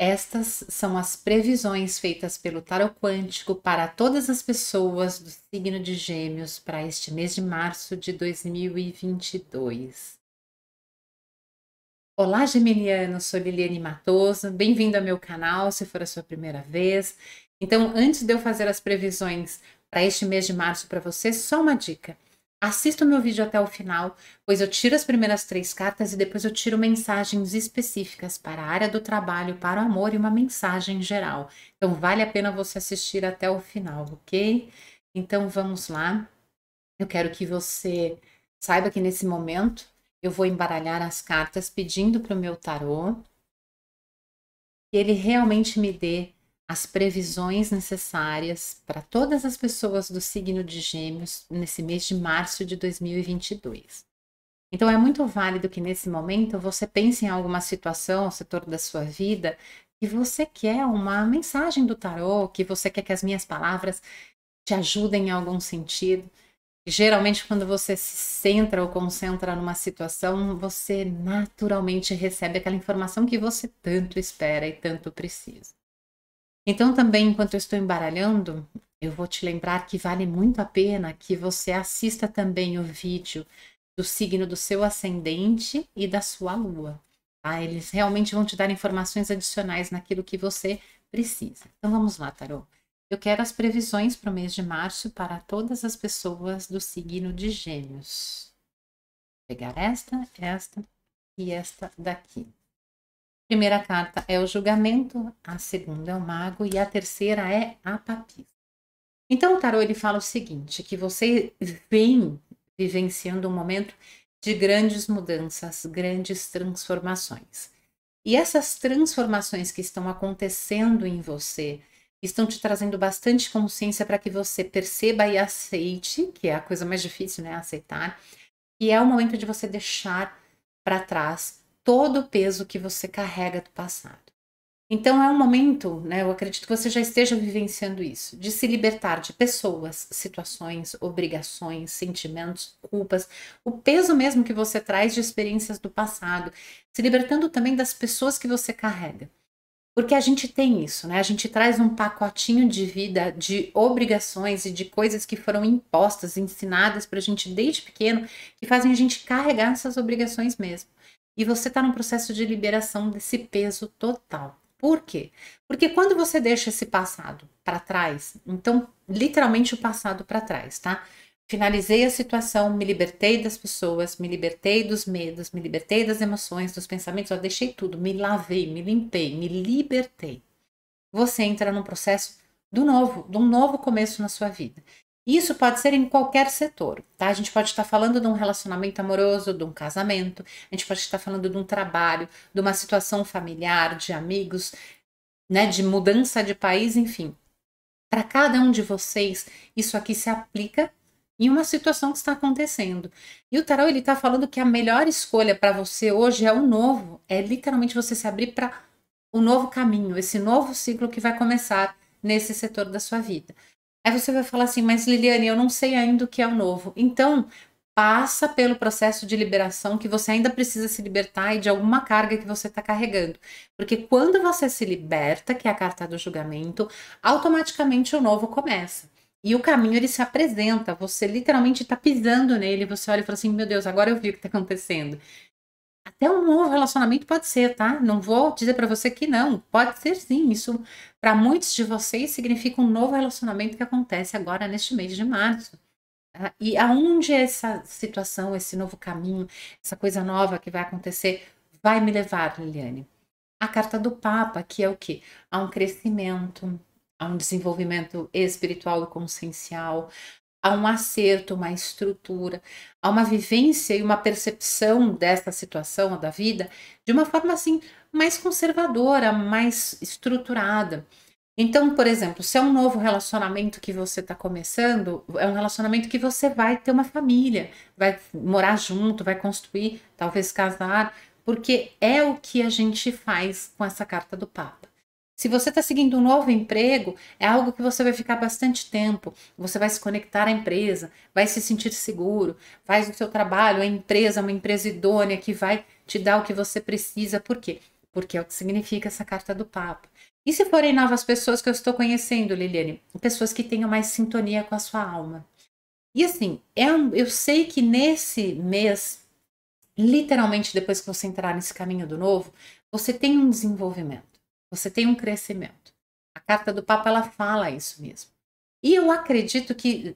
Estas são as previsões feitas pelo Tarot Quântico para todas as pessoas do signo de Gêmeos para este mês de março de 2022. Olá, Gemiliano, sou Liliane Matoso. Bem-vindo ao meu canal, se for a sua primeira vez. Então, antes de eu fazer as previsões para este mês de março para você, só uma dica. Assista o meu vídeo até o final, pois eu tiro as primeiras três cartas e depois eu tiro mensagens específicas para a área do trabalho, para o amor e uma mensagem geral. Então vale a pena você assistir até o final, ok? Então vamos lá. Eu quero que você saiba que nesse momento eu vou embaralhar as cartas pedindo para o meu tarô que ele realmente me dê as previsões necessárias para todas as pessoas do signo de Gêmeos nesse mês de março de 2022. Então, é muito válido que nesse momento você pense em alguma situação, setor da sua vida, que você quer uma mensagem do tarô, que você quer que as minhas palavras te ajudem em algum sentido. E, geralmente, quando você se centra ou concentra numa situação, você naturalmente recebe aquela informação que você tanto espera e tanto precisa. Então, também, enquanto eu estou embaralhando, eu vou te lembrar que vale muito a pena que você assista também o vídeo do signo do seu ascendente e da sua lua. Tá? Eles realmente vão te dar informações adicionais naquilo que você precisa. Então vamos lá, Tarô. Eu quero as previsões para o mês de março para todas as pessoas do signo de Gêmeos. Vou pegar esta, esta e esta daqui primeira carta é o julgamento, a segunda é o mago e a terceira é a papisa. Então o tarô ele fala o seguinte, que você vem vivenciando um momento de grandes mudanças, grandes transformações. E essas transformações que estão acontecendo em você estão te trazendo bastante consciência para que você perceba e aceite, que é a coisa mais difícil, né? Aceitar, e é o momento de você deixar para trás todo o peso que você carrega do passado. Então é um momento, né, eu acredito que você já esteja vivenciando isso, de se libertar de pessoas, situações, obrigações, sentimentos, culpas, o peso mesmo que você traz de experiências do passado, se libertando também das pessoas que você carrega. Porque a gente tem isso, né? A gente traz um pacotinho de vida de obrigações e de coisas que foram impostas, ensinadas para a gente desde pequeno, que fazem a gente carregar essas obrigações mesmo e você está num processo de liberação desse peso total. Por quê? Porque quando você deixa esse passado para trás, então literalmente o passado para trás, tá? Finalizei a situação, me libertei das pessoas, me libertei dos medos, me libertei das emoções, dos pensamentos, eu deixei tudo, me lavei, me limpei, me libertei. Você entra num processo do novo, de um novo começo na sua vida. Isso pode ser em qualquer setor, tá? A gente pode estar falando de um relacionamento amoroso, de um casamento, a gente pode estar falando de um trabalho, de uma situação familiar, de amigos, né, de mudança de país, enfim. Para cada um de vocês, isso aqui se aplica em uma situação que está acontecendo. E o tarô ele está falando que a melhor escolha para você hoje é o novo, é literalmente você se abrir para o um novo caminho, esse novo ciclo que vai começar nesse setor da sua vida. Aí você vai falar assim, mas Liliane, eu não sei ainda o que é o novo. Então, passa pelo processo de liberação que você ainda precisa se libertar e de alguma carga que você está carregando. Porque quando você se liberta, que é a carta do julgamento, automaticamente o novo começa. E o caminho ele se apresenta, você literalmente está pisando nele, você olha e fala assim: meu Deus, agora eu vi o que está acontecendo. Até um novo relacionamento pode ser, tá? Não vou dizer para você que não, pode ser sim. Isso para muitos de vocês significa um novo relacionamento que acontece agora neste mês de março. Tá? E aonde essa situação, esse novo caminho, essa coisa nova que vai acontecer vai me levar, Liliane? A carta do Papa, que é o quê? Há um crescimento, a um desenvolvimento espiritual e consciencial, a um acerto, uma estrutura, a uma vivência e uma percepção desta situação da vida de uma forma assim mais conservadora, mais estruturada. Então, por exemplo, se é um novo relacionamento que você está começando, é um relacionamento que você vai ter uma família, vai morar junto, vai construir, talvez casar, porque é o que a gente faz com essa carta do Papa. Se você está seguindo um novo emprego, é algo que você vai ficar bastante tempo. Você vai se conectar à empresa, vai se sentir seguro, faz o seu trabalho, a empresa, uma empresa idônea que vai te dar o que você precisa. Por quê? Porque é o que significa essa carta do Papa. E se forem novas pessoas que eu estou conhecendo, Liliane? Pessoas que tenham mais sintonia com a sua alma. E assim, é um, eu sei que nesse mês, literalmente depois que você entrar nesse caminho do novo, você tem um desenvolvimento. Você tem um crescimento. A carta do Papa ela fala isso mesmo. E eu acredito que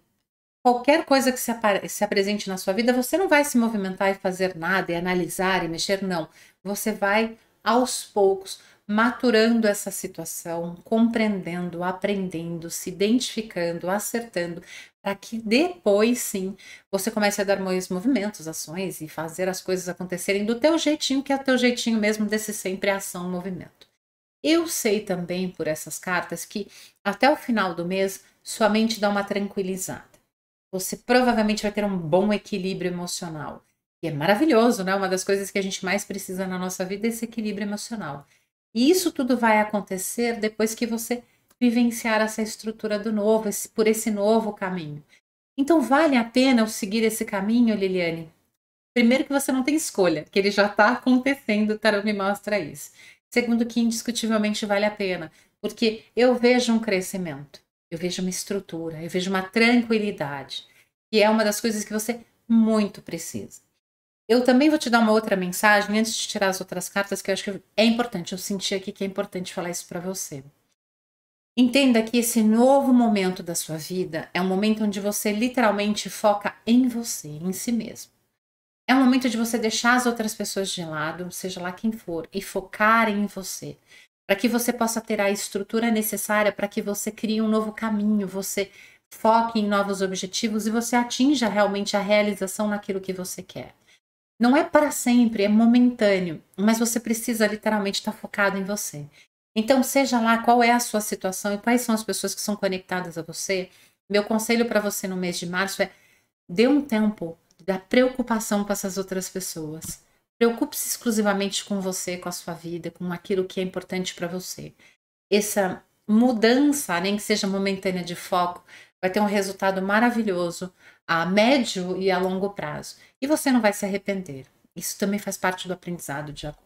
qualquer coisa que se, se, apresente na sua vida, você não vai se movimentar e fazer nada, e analisar e mexer, não. Você vai aos poucos maturando essa situação, compreendendo, aprendendo, se identificando, acertando, para que depois sim você comece a dar mais movimentos, ações e fazer as coisas acontecerem do teu jeitinho, que é o teu jeitinho mesmo desse sempre ação, movimento. Eu sei também por essas cartas que até o final do mês sua mente dá uma tranquilizada. Você provavelmente vai ter um bom equilíbrio emocional. E é maravilhoso, né? Uma das coisas que a gente mais precisa na nossa vida é esse equilíbrio emocional. E isso tudo vai acontecer depois que você vivenciar essa estrutura do novo, esse, por esse novo caminho. Então vale a pena eu seguir esse caminho, Liliane? Primeiro que você não tem escolha, que ele já está acontecendo, o tarot me mostra isso. Segundo, que indiscutivelmente vale a pena, porque eu vejo um crescimento, eu vejo uma estrutura, eu vejo uma tranquilidade, que é uma das coisas que você muito precisa. Eu também vou te dar uma outra mensagem antes de tirar as outras cartas, que eu acho que é importante. Eu senti aqui que é importante falar isso para você. Entenda que esse novo momento da sua vida é um momento onde você literalmente foca em você, em si mesmo. É o momento de você deixar as outras pessoas de lado, seja lá quem for, e focar em você. Para que você possa ter a estrutura necessária para que você crie um novo caminho, você foque em novos objetivos e você atinja realmente a realização naquilo que você quer. Não é para sempre, é momentâneo, mas você precisa literalmente estar tá focado em você. Então, seja lá qual é a sua situação e quais são as pessoas que são conectadas a você, meu conselho para você no mês de março é dê um tempo da preocupação com essas outras pessoas. Preocupe-se exclusivamente com você, com a sua vida, com aquilo que é importante para você. Essa mudança, nem que seja momentânea de foco, vai ter um resultado maravilhoso a médio e a longo prazo. E você não vai se arrepender. Isso também faz parte do aprendizado de agora.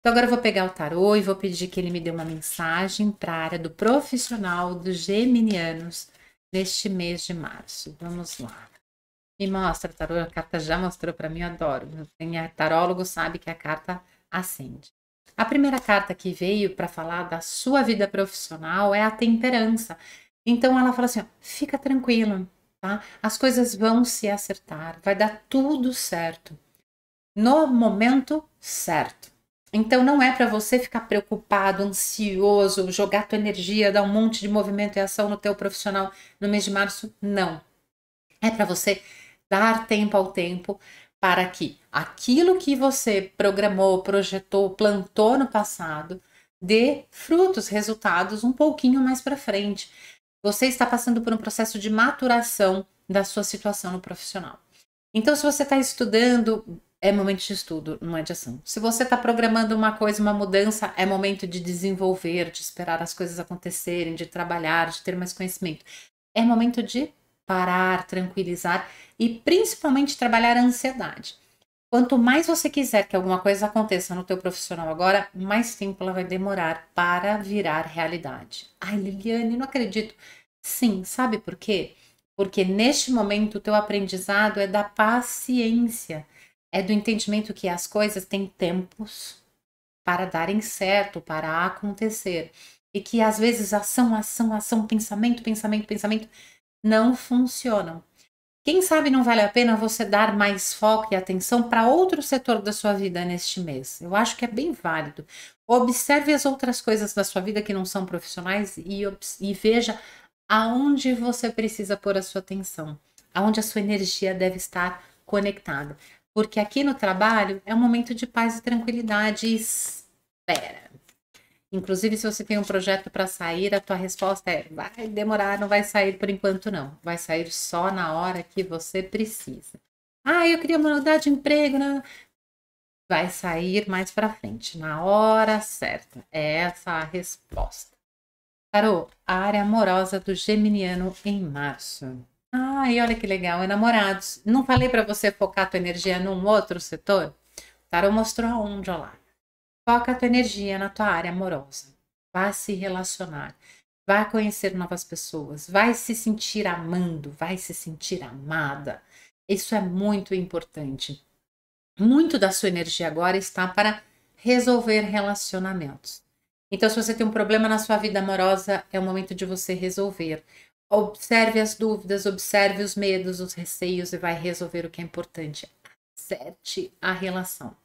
Então, agora eu vou pegar o tarô e vou pedir que ele me dê uma mensagem para a área do profissional dos geminianos neste mês de março. Vamos lá. Me mostra, tarô, a carta já mostrou para mim, adoro. Quem é tarólogo sabe que a carta acende. A primeira carta que veio para falar da sua vida profissional é a temperança. Então ela fala assim: ó, fica tranquilo, tá? As coisas vão se acertar, vai dar tudo certo. No momento certo. Então não é para você ficar preocupado, ansioso, jogar tua energia, dar um monte de movimento e ação no teu profissional no mês de março, não. É para você dar tempo ao tempo para que aquilo que você programou, projetou, plantou no passado dê frutos, resultados um pouquinho mais para frente. Você está passando por um processo de maturação da sua situação no profissional. Então, se você está estudando, é momento de estudo, não é de ação. Se você está programando uma coisa, uma mudança, é momento de desenvolver, de esperar as coisas acontecerem, de trabalhar, de ter mais conhecimento. É momento de parar, tranquilizar e principalmente trabalhar a ansiedade. Quanto mais você quiser que alguma coisa aconteça no teu profissional agora, mais tempo ela vai demorar para virar realidade. Ai, Liliane, não acredito. Sim, sabe por quê? Porque neste momento o teu aprendizado é da paciência, é do entendimento que as coisas têm tempos para darem certo, para acontecer. E que às vezes ação, ação, ação, pensamento, pensamento, pensamento não funcionam. Quem sabe não vale a pena você dar mais foco e atenção para outro setor da sua vida neste mês? Eu acho que é bem válido. Observe as outras coisas da sua vida que não são profissionais e, e veja aonde você precisa pôr a sua atenção, aonde a sua energia deve estar conectada. Porque aqui no trabalho é um momento de paz e tranquilidade. Espera. Inclusive, se você tem um projeto para sair, a tua resposta é: vai demorar, não vai sair por enquanto, não. Vai sair só na hora que você precisa. Ah, eu queria mudar de emprego. Não. Né? Vai sair mais para frente, na hora certa. É essa a resposta. Tarô, a área amorosa do Geminiano em março. Ai, olha que legal, é namorados. Não falei para você focar tua energia num outro setor? O tarô mostrou aonde, olha lá. Foca a tua energia na tua área amorosa. Vá se relacionar. Vá conhecer novas pessoas. Vai se sentir amando. Vai se sentir amada. Isso é muito importante. Muito da sua energia agora está para resolver relacionamentos. Então, se você tem um problema na sua vida amorosa, é o momento de você resolver. Observe as dúvidas, observe os medos, os receios e vai resolver o que é importante. Acerte a relação.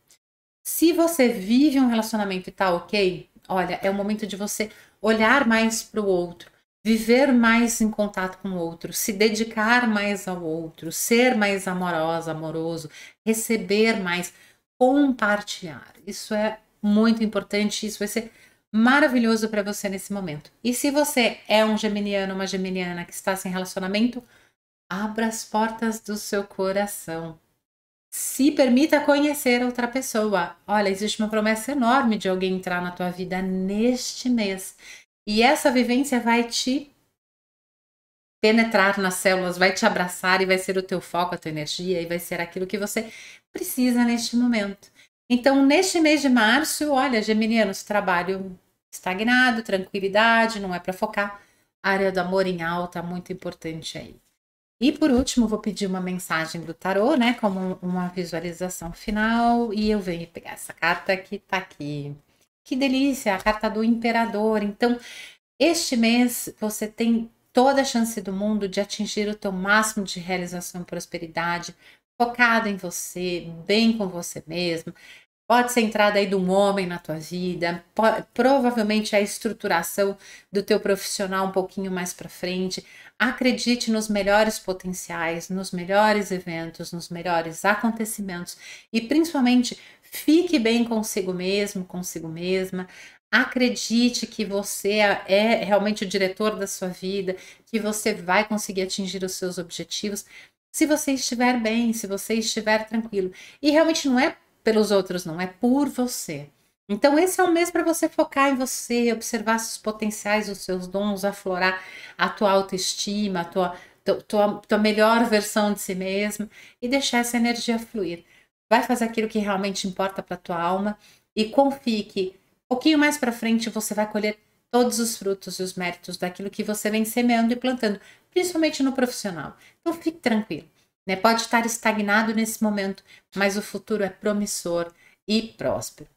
Se você vive um relacionamento e tá ok, olha, é o momento de você olhar mais para o outro, viver mais em contato com o outro, se dedicar mais ao outro, ser mais amorosa, amoroso, receber mais, compartilhar. Isso é muito importante, isso vai ser maravilhoso para você nesse momento. E se você é um geminiano, uma geminiana que está sem relacionamento, abra as portas do seu coração se permita conhecer outra pessoa. Olha, existe uma promessa enorme de alguém entrar na tua vida neste mês. E essa vivência vai te penetrar nas células, vai te abraçar e vai ser o teu foco, a tua energia e vai ser aquilo que você precisa neste momento. Então, neste mês de março, olha, geminianos, trabalho estagnado, tranquilidade, não é para focar. área do amor em alta, muito importante aí. E por último, vou pedir uma mensagem do tarô, né? Como uma visualização final. E eu venho pegar essa carta que tá aqui. Que delícia! A carta do imperador. Então, este mês você tem toda a chance do mundo de atingir o teu máximo de realização e prosperidade, focado em você, bem com você mesmo, Pode ser a entrada aí de um homem na tua vida, provavelmente é a estruturação do teu profissional um pouquinho mais para frente. Acredite nos melhores potenciais, nos melhores eventos, nos melhores acontecimentos e principalmente fique bem consigo mesmo, consigo mesma. Acredite que você é, é realmente o diretor da sua vida, que você vai conseguir atingir os seus objetivos se você estiver bem, se você estiver tranquilo. E realmente não é pelos outros, não, é por você. Então, esse é o mês para você focar em você, observar seus potenciais, os seus dons, aflorar a tua autoestima, a tua, tua, tua melhor versão de si mesmo e deixar essa energia fluir. Vai fazer aquilo que realmente importa para tua alma e confie que um pouquinho mais para frente você vai colher todos os frutos e os méritos daquilo que você vem semeando e plantando, principalmente no profissional. Então fique tranquilo. Né? Pode estar estagnado nesse momento, mas o futuro é promissor e próspero.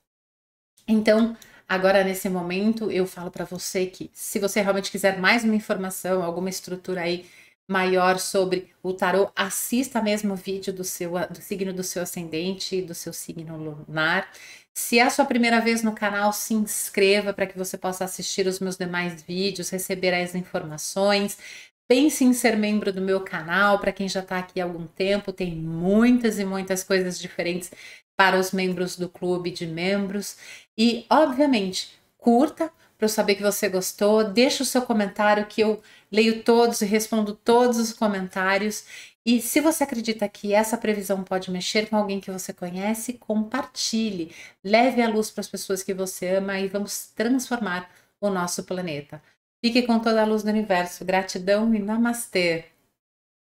Então, agora nesse momento, eu falo para você que se você realmente quiser mais uma informação, alguma estrutura aí maior sobre o tarô, assista mesmo o vídeo do seu do signo do seu ascendente e do seu signo lunar. Se é a sua primeira vez no canal, se inscreva para que você possa assistir os meus demais vídeos, receber as informações. Pense em ser membro do meu canal, para quem já está aqui há algum tempo, tem muitas e muitas coisas diferentes para os membros do clube de membros. E, obviamente, curta para eu saber que você gostou, deixa o seu comentário que eu leio todos e respondo todos os comentários. E se você acredita que essa previsão pode mexer com alguém que você conhece, compartilhe, leve a luz para as pessoas que você ama e vamos transformar o nosso planeta. Fique com toda a luz do universo. Gratidão e namastê.